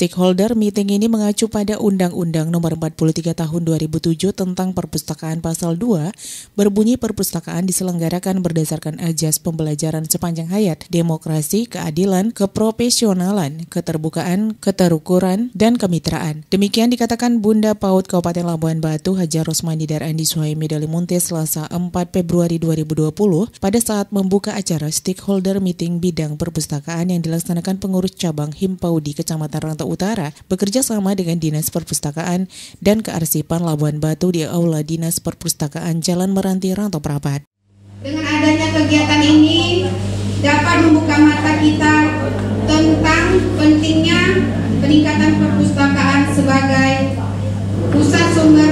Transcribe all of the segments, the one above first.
Stakeholder meeting ini mengacu pada Undang-Undang Nomor 43 Tahun 2007 tentang Perpustakaan Pasal 2 berbunyi perpustakaan diselenggarakan berdasarkan ajas pembelajaran sepanjang hayat, demokrasi, keadilan, keprofesionalan, keterbukaan, keterukuran, dan kemitraan. Demikian dikatakan Bunda Paut Kabupaten Labuan Batu Hajar Rosmani Darandi Andi Suhaimi Dalimunte Selasa 4 Februari 2020 pada saat membuka acara Stakeholder Meeting Bidang Perpustakaan yang dilaksanakan pengurus cabang Himpau di Kecamatan Rantau Utara bekerja sama dengan Dinas Perpustakaan dan Kearsipan Labuan Batu di Aula Dinas Perpustakaan Jalan Meranti Rantau Prapat. Dengan adanya kegiatan ini dapat membuka mata kita tentang pentingnya peningkatan perpustakaan sebagai pusat sumber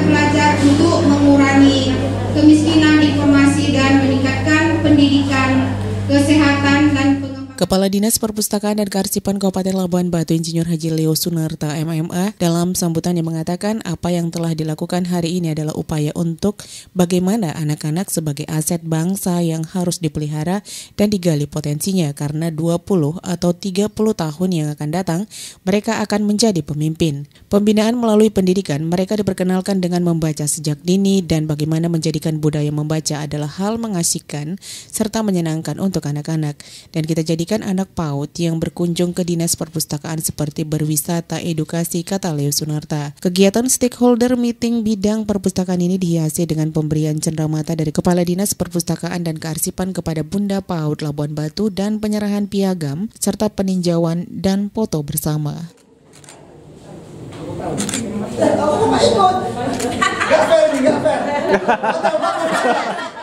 Kepala Dinas Perpustakaan dan Karsipan Kabupaten Labuan Batu Insinyur Haji Leo Sunarta MMA dalam sambutannya mengatakan apa yang telah dilakukan hari ini adalah upaya untuk bagaimana anak-anak sebagai aset bangsa yang harus dipelihara dan digali potensinya karena 20 atau 30 tahun yang akan datang mereka akan menjadi pemimpin. Pembinaan melalui pendidikan mereka diperkenalkan dengan membaca sejak dini dan bagaimana menjadikan budaya membaca adalah hal mengasihkan serta menyenangkan untuk anak-anak dan kita jadi pendidikan anak PAUD yang berkunjung ke dinas perpustakaan seperti berwisata edukasi, kata Leo Sunarta. Kegiatan stakeholder meeting bidang perpustakaan ini dihiasi dengan pemberian cenderamata dari Kepala Dinas Perpustakaan dan Kearsipan kepada Bunda PAUD Labuan Batu dan penyerahan piagam serta peninjauan dan foto bersama. Gak fair gak fair.